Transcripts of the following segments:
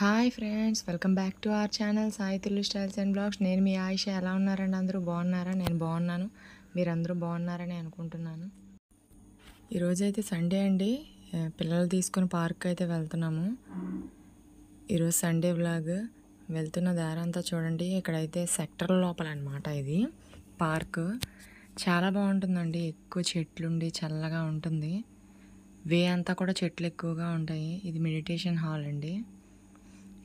hi friends welcome back to our channel Telugu styles and blogs నేను మీ ఆయుష ఎలా ఉన్నారండి అందరూ బాగున్నారా నేను బాగున్నాను మీరందరూ బాగున్నారని అనుకుంటున్నాను ఈరోజైతే సండే అండి పిల్లలు తీసుకుని పార్క్ అయితే వెళ్తున్నాము ఈరోజు సండే బ్లాగ్ వెళ్తున్న దారంతా చూడండి ఇక్కడైతే సెక్టర్ లోపల అనమాట ఇది పార్క్ చాలా బాగుంటుందండి ఎక్కువ చెట్లుండి చల్లగా ఉంటుంది వే అంతా కూడా చెట్లు ఎక్కువగా ఉంటాయి ఇది మెడిటేషన్ హాల్ అండి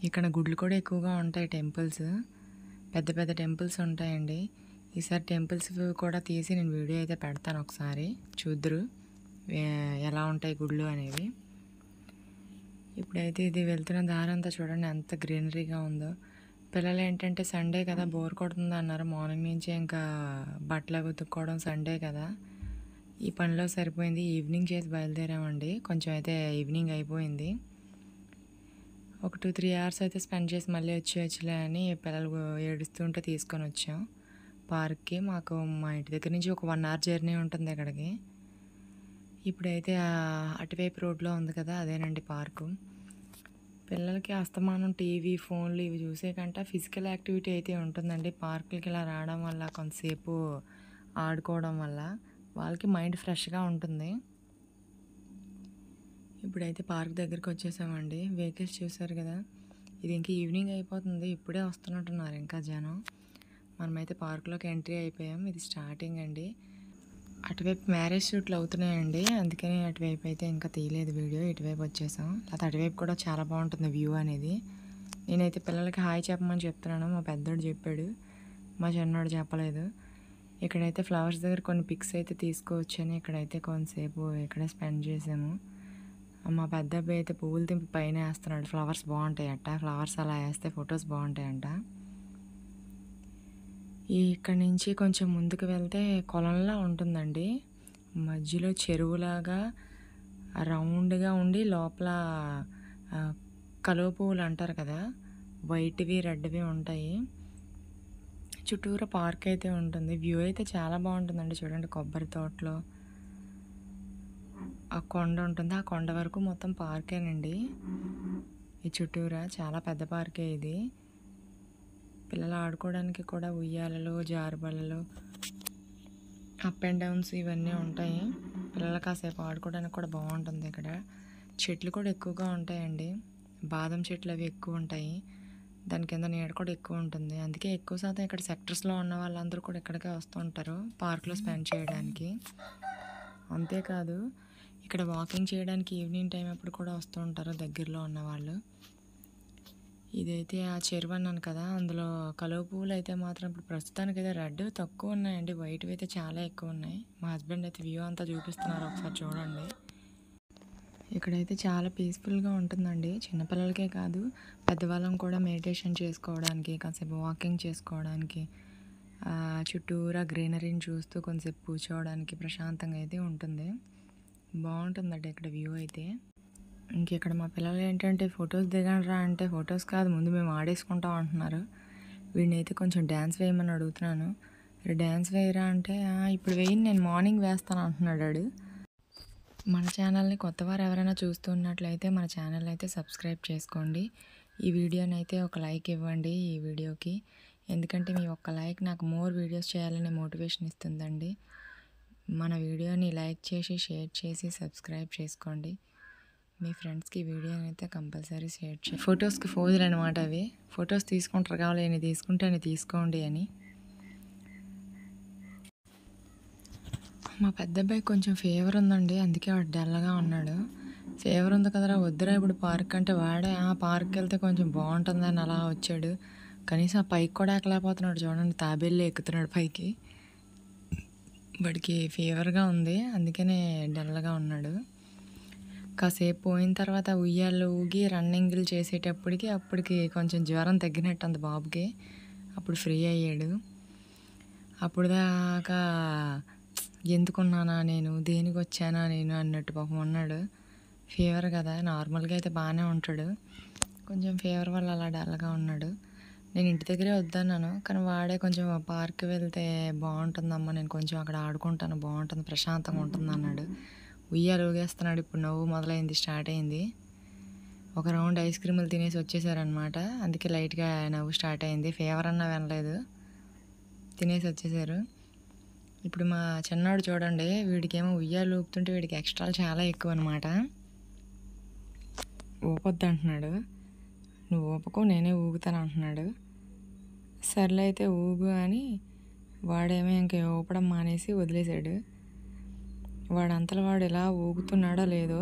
ఇక్కడ గుడ్లు కూడా ఎక్కువగా ఉంటాయి టెంపుల్స్ పెద్ద పెద్ద టెంపుల్స్ ఉంటాయండి ఈసారి టెంపుల్స్ కూడా తీసి నేను వీడియో అయితే పెడతాను ఒకసారి చూద్దరు ఎలా ఉంటాయి గుళ్ళు అనేవి ఇప్పుడైతే ఇది వెళ్తున్న దారంతా చూడండి ఎంత గ్రీనరీగా ఉందో పిల్లలు ఏంటంటే సండే కదా బోర్ కొడుతుంది అన్నారు మార్నింగ్ నుంచి ఇంకా బట్టలు ఉతుక్కోవడం సండే కదా ఈ పనిలో సరిపోయింది ఈవినింగ్ చేసి బయలుదేరామండి కొంచెం అయితే ఈవినింగ్ అయిపోయింది ఒక టూ త్రీ అవర్స్ అయితే స్పెండ్ చేసి మళ్ళీ వచ్చిలే అని పిల్లలు ఏడుస్తుంటే తీసుకొని వచ్చాం పార్క్కి మాకు మా ఇంటి దగ్గర నుంచి ఒక వన్ అవర్ జర్నీ ఉంటుంది అక్కడికి ఇప్పుడైతే అటువైపు రోడ్లో ఉంది కదా అదేనండి పార్కు పిల్లలకి అస్తమానం టీవీ ఫోన్లు ఇవి చూసే కంటే ఫిజికల్ యాక్టివిటీ అయితే ఉంటుందండి పార్కులకి ఇలా రావడం వల్ల కొంతసేపు ఆడుకోవడం వల్ల వాళ్ళకి మైండ్ ఫ్రెష్గా ఉంటుంది ఇప్పుడైతే పార్క్ దగ్గరికి వచ్చేసామండి వెహికల్స్ చూసారు కదా ఇది ఇంకా ఈవినింగ్ అయిపోతుంది ఇప్పుడే వస్తున్నట్టున్నారు ఇంకా జనం మనమైతే పార్క్లోకి ఎంట్రీ అయిపోయాం ఇది స్టార్టింగ్ అండి అటువైపు మ్యారేజ్ షూట్లు అవుతున్నాయండి అందుకని అటువైపు అయితే ఇంకా తీయలేదు వీడియో ఇటువైపు వచ్చేసాం లేకపోతే అటువైపు కూడా చాలా బాగుంటుంది వ్యూ అనేది నేనైతే పిల్లలకి హాయ్ చెప్పమని చెప్తున్నాను మా పెద్దోడు చెప్పాడు మా చిన్నోడు చెప్పలేదు ఇక్కడైతే ఫ్లవర్స్ దగ్గర కొన్ని పిక్స్ అయితే తీసుకోవచ్చని ఇక్కడైతే కొంతసేపు ఇక్కడే స్పెండ్ చేసాము మా పెద్ద అబ్బాయి అయితే పువ్వులు తింపి పైన వేస్తున్నాడు ఫ్లవర్స్ బాగుంటాయట ఫ్లవర్స్ అలా వేస్తే ఫొటోస్ బాగుంటాయంట ఇక్కడ నుంచి కొంచెం ముందుకు వెళ్తే కొలంలా ఉంటుందండి మధ్యలో చెరువులాగా రౌండ్గా ఉండి లోపల కలువ పువ్వులు అంటారు కదా వైట్వి రెడ్వి ఉంటాయి చుట్టూరా పార్క్ అయితే ఉంటుంది వ్యూ అయితే చాలా బాగుంటుందండి చూడండి కొబ్బరి తోటలో ఆ కొండ ఉంటుంది ఆ కొండ వరకు మొత్తం పార్కేనండి ఈ చుట్టూరా చాలా పెద్ద పార్కే ఇది పిల్లలు ఆడుకోవడానికి కూడా ఉయ్యాలలు జారుబల్లలు అప్ అండ్ డౌన్స్ ఇవన్నీ ఉంటాయి పిల్లలు కాసేపు ఆడుకోవడానికి కూడా బాగుంటుంది ఇక్కడ చెట్లు కూడా ఎక్కువగా ఉంటాయండి బాదం చెట్లు అవి ఎక్కువ ఉంటాయి దాని కింద నీడ కూడా ఎక్కువ ఉంటుంది అందుకే ఎక్కువ శాతం ఇక్కడ సెక్టర్స్లో ఉన్న వాళ్ళందరూ కూడా ఇక్కడికే వస్తూ ఉంటారు పార్క్లో స్పెండ్ చేయడానికి అంతేకాదు ఇక్కడ వాకింగ్ చేయడానికి ఈవినింగ్ టైం అప్పుడు కూడా వస్తూ ఉంటారు దగ్గరలో ఉన్నవాళ్ళు ఇదైతే ఆ చెరువు అన్నాను కదా అందులో కలువ పువ్వులు అయితే మాత్రం ఇప్పుడు ప్రస్తుతానికి అయితే రెడ్ తక్కువ ఉన్నాయండి వైట్వి అయితే చాలా ఎక్కువ ఉన్నాయి మా హస్బెండ్ అయితే వ్యూ అంతా చూపిస్తున్నారు ఒకసారి చూడండి ఇక్కడైతే చాలా పీస్ఫుల్గా ఉంటుందండి చిన్నపిల్లలకే కాదు పెద్దవాళ్ళం కూడా మెడిటేషన్ చేసుకోవడానికి కాసేపు వాకింగ్ చేసుకోవడానికి చుట్టూరా గ్రీనరీని చూస్తూ కొంచెం కూర్చోవడానికి ప్రశాంతంగా అయితే ఉంటుంది బాగుంటుందండి ఇక్కడ వ్యూ అయితే ఇంకెక్కడ మా పిల్లలు ఏంటంటే ఫొటోస్ దిగండిరా అంటే ఫొటోస్ కాదు ముందు మేము ఆడేసుకుంటాం అంటున్నారు వీడిని అయితే కొంచెం డ్యాన్స్ వేయమని అడుగుతున్నాను డ్యాన్స్ వేయరా అంటే ఇప్పుడు వేయి నేను మార్నింగ్ వేస్తాను అంటున్నాడు వాడు మన ఛానల్ని కొత్త వారు ఎవరైనా చూస్తున్నట్లయితే మన ఛానల్ అయితే సబ్స్క్రైబ్ చేసుకోండి ఈ వీడియోని అయితే ఒక లైక్ ఇవ్వండి ఈ వీడియోకి ఎందుకంటే మీ ఒక్క లైక్ నాకు మోర్ వీడియోస్ చేయాలనే మోటివేషన్ ఇస్తుందండి మన వీడియోని లైక్ చేసి షేర్ చేసి సబ్స్క్రైబ్ చేసుకోండి మీ ఫ్రెండ్స్కి వీడియోని అయితే కంపల్సరీ షేర్ చేయండి ఫొటోస్కి ఫోజులు అనమాట అవి ఫొటోస్ తీసుకుంటారు కావాలి నేను తీసుకుంటే నేను తీసుకోండి అని మా పెద్ద అబ్బాయి కొంచెం ఫీవర్ ఉందండి అందుకే వాడు డల్గా ఉన్నాడు ఫీవర్ ఉంది కదరా వద్దురా ఇప్పుడు పార్క్ అంటే వాడే ఆ పార్క్ వెళ్తే కొంచెం బాగుంటుందని అలా వచ్చాడు కనీసం పైకి కూడా ఎక్కలేకపోతున్నాడు చూడండి తాబేళ్ళు ఎక్కుతున్నాడు పైకి వాడికి ఫీవర్గా ఉంది అందుకనే డల్గా ఉన్నాడు కాసేపు పోయిన తర్వాత ఉయ్యాలు ఊగి రన్నింగ్లు చేసేటప్పటికి అప్పటికి కొంచెం జ్వరం తగ్గినట్టు అంత బాబుకి అప్పుడు ఫ్రీ అయ్యాడు అప్పుడు దాకా ఎందుకున్నానా నేను దేనికి వచ్చానా నేను అన్నట్టు పాపం ఉన్నాడు ఫీవర్ కదా నార్మల్గా అయితే బాగానే ఉంటాడు కొంచెం ఫీవర్ వల్ల అలా డల్గా ఉన్నాడు నేను ఇంటి దగ్గరే వద్దన్నాను కానీ వాడే కొంచెం పార్క్ వెళ్తే బాగుంటుందమ్మా నేను కొంచెం అక్కడ ఆడుకుంటాను బాగుంటుంది ప్రశాంతంగా ఉంటుంది అన్నాడు ఉయ్యాలు ఊగేస్తున్నాడు ఇప్పుడు నవ్వు మొదలైంది స్టార్ట్ అయింది ఒక రౌండ్ ఐస్ క్రీములు తినేసి వచ్చేసారనమాట అందుకే లైట్గా నవ్వు స్టార్ట్ అయింది ఫీవర్ అన్నా వినలేదు తినేసి వచ్చేసారు ఇప్పుడు మా చిన్నాడు చూడండి వీడికేమో ఉయ్యాలు ఊపుతుంటే వీడికి ఎక్స్ట్రాలు చాలా ఎక్కువ అనమాట ఊపొద్దు అంటున్నాడు నువ్వు ఊపకు నేనే ఊగుతాను అంటున్నాడు సర్లే అయితే ఊగు అని వాడేమో ఇంక ఊపడం మానేసి వదిలేశాడు వాడంతలో వాడు ఎలా ఊగుతున్నాడో లేదో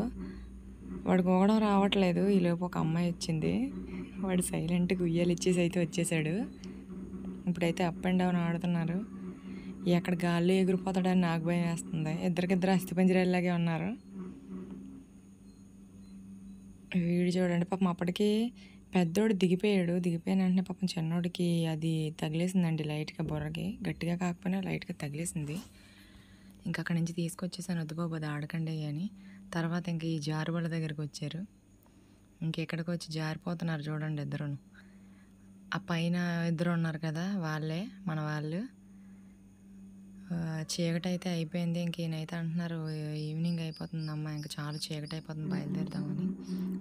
వాడికి ఊగడం రావట్లేదు ఈ లోపు ఒక అమ్మాయి వచ్చింది వాడు సైలెంట్గా ఉయ్యాలు ఇచ్చేసి అయితే వచ్చేసాడు ఇప్పుడైతే అప్ అండ్ డౌన్ ఆడుతున్నారు ఎక్కడ గాల్లో ఎగిరిపోతాడని నాకు భయం వేస్తుంది ఇద్దరికిద్దరు అస్థిపంజరేలాగే ఉన్నారు వీడు చూడండి పాపం అప్పటికి పెద్దోడు దిగిపోయాడు దిగిపోయిన వెంటనే పాపం చిన్నోడికి అది తగిలేసిందండి లైట్గా బుర్రకి గట్టిగా కాకపోయినా లైట్గా తగిలేసింది ఇంకా అక్కడి నుంచి తీసుకొచ్చేసాను వద్దు బాబు అది ఆడకండి అని తర్వాత ఇంక ఈ జారుబళ్ళ దగ్గరికి వచ్చారు ఇంకెక్కడికి వచ్చి జారిపోతున్నారు చూడండి ఇద్దరును ఆ పైన ఇద్దరు ఉన్నారు కదా వాళ్ళే మన వాళ్ళు చీకటైతే అయిపోయింది ఇంక ఈయనైతే అంటున్నారు ఈవినింగ్ అయిపోతుందమ్మా ఇంకా చాలా చీకటి అయిపోతుంది బయలుదేరుతామని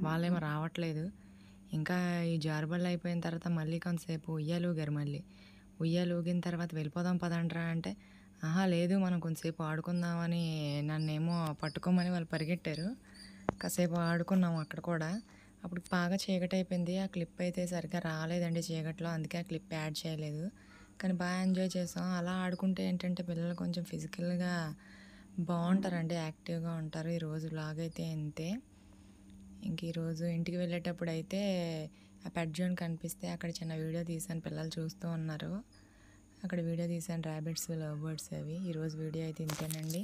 వాళ్ళేమో రావట్లేదు ఇంకా ఈ జారుబళ్ళు అయిపోయిన తర్వాత మళ్ళీ కొంతసేపు ఉయ్యాలు ఊగారు మళ్ళీ ఉయ్యాలు ఊగిన తర్వాత వెళ్ళిపోదాం పదంటరా అంటే ఆహా లేదు మనం కొంతసేపు ఆడుకుందామని నన్నేమో పట్టుకోమని వాళ్ళు పరిగెట్టారు కాసేపు ఆడుకున్నాం అక్కడ కూడా అప్పుడు బాగా చీకటి అయిపోయింది ఆ క్లిప్ అయితే సరిగ్గా రాలేదండి చీకట్లో అందుకే ఆ క్లిప్ యాడ్ చేయలేదు కానీ బాగా ఎంజాయ్ చేసాం అలా ఆడుకుంటే ఏంటంటే పిల్లలు కొంచెం ఫిజికల్గా బాగుంటారండి యాక్టివ్గా ఉంటారు ఈరోజు బ్లాగ్ అయితే అంతే ఇంక ఈరోజు ఇంటికి వెళ్ళేటప్పుడు అయితే ఆ పెట్ జోన్ కనిపిస్తే అక్కడ చిన్న వీడియో తీశాను పిల్లలు చూస్తూ ఉన్నారు అక్కడ వీడియో తీశాను ర్యాబిట్స్ లవ్ బర్డ్స్ అవి ఈరోజు వీడియో అయితే ఇంతేనండి